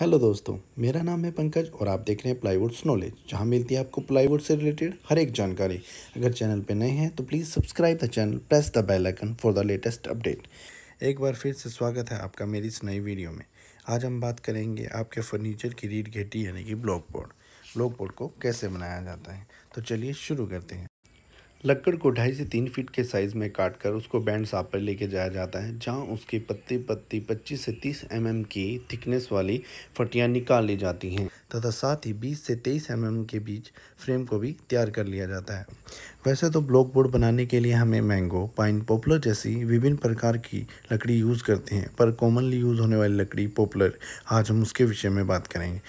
hello दोस्तों मेरा नाम है पंकज और आप देख रहे हैं प्लाईवुड नॉलेज जहां मिलती है आपको प्लाईवुड से रिलेटेड हर एक जानकारी अगर चैनल पर नए हैं तो please subscribe the channel press the bell icon for the latest update एक बार फिर से स्वागत है आपका मेरी इस नई वीडियो में आज हम बात करेंगे आपके फर्नीचर की रीढ़ घेटी यानी कि ब्लॉक बोर्ड ब्लॉक बोर्ड को कैसे बनाया जाता है तो चलिए शुरू करते हैं लकड़ को ढाई से तीन फीट के साइज़ में काट कर उसको बैंड साफ पर लेके जाया जाता है जहां उसकी पत्ती पत्ती 25 से 30 एम की थिकनेस वाली फटियां निकाल ली जाती हैं तथा साथ ही 20 से 23 एम के बीच फ्रेम को भी तैयार कर लिया जाता है वैसे तो ब्लॉक बोर्ड बनाने के लिए हमें मैंगो पाइन पॉपुलर जैसी विभिन्न प्रकार की लकड़ी यूज़ करते हैं पर कॉमनली यूज़ होने वाली लकड़ी पॉपुलर आज हम उसके विषय में बात करेंगे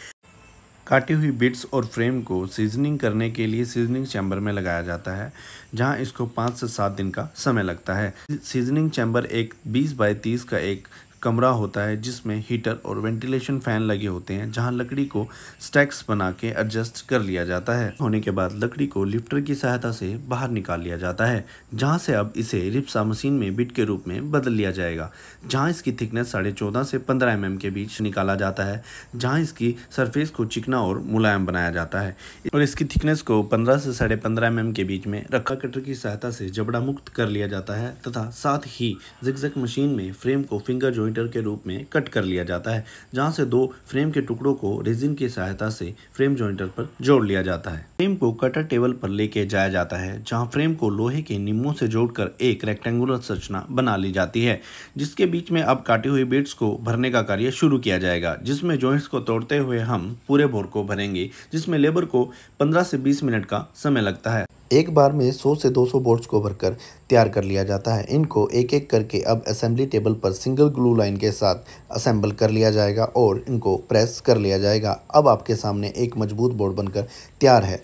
काटी हुई बिट्स और फ्रेम को सीजनिंग करने के लिए सीजनिंग चैम्बर में लगाया जाता है जहां इसको पाँच से सात दिन का समय लगता है सीजनिंग चैम्बर एक 20 बाय 30 का एक कमरा होता है जिसमें हीटर और वेंटिलेशन फैन लगे होते हैं जहां लकड़ी को स्टैक्स बना के एडजस्ट कर लिया जाता है होने के बाद लकड़ी को लिफ्टर की सहायता से बाहर निकाल लिया जाता है जहां से अब इसे रिप्सा मशीन में बिट के रूप में बदल लिया जाएगा जहां इसकी थिकनेस साढ़े चौदह से पंद्रह एम mm के बीच निकाला जाता है जहाँ इसकी सरफेस को चिकना और मुलायम बनाया जाता है और इसकी थिकनेस को पंद्रह से साढ़े पंद्रह एम mm के बीच में रखा कटर की सहायता से जबड़ा मुक्त कर लिया जाता है तथा साथ ही जिक्जक मशीन में फ्रेम को फिंगर जो डायोमीटर के रूप में कट कर लिया जाता है जहाँ से दो फ्रेम के टुकड़ों को रेजिन की सहायता से फ्रेम जॉइंटर पर जोड़ लिया जाता है फ्रेम को कटर टेबल पर लेके जाया जाता है जहाँ फ्रेम को लोहे के निम्बों से जोड़कर एक रेक्टेंगुलर संरचना बना ली जाती है जिसके बीच में अब काटी हुई बीट्स को भरने का कार्य शुरू किया जाएगा जिसमें जॉइंट्स को तोड़ते हुए हम पूरे बोर को भरेंगे जिसमें लेबर को पंद्रह से बीस मिनट का समय लगता है एक बार में 100 से 200 बोर्ड्स को भरकर तैयार कर लिया जाता है इनको एक एक करके अब असेंबली टेबल पर सिंगल ग्लू लाइन के साथ असेंबल कर लिया जाएगा और इनको प्रेस कर लिया जाएगा अब आपके सामने एक मजबूत बोर्ड बनकर तैयार है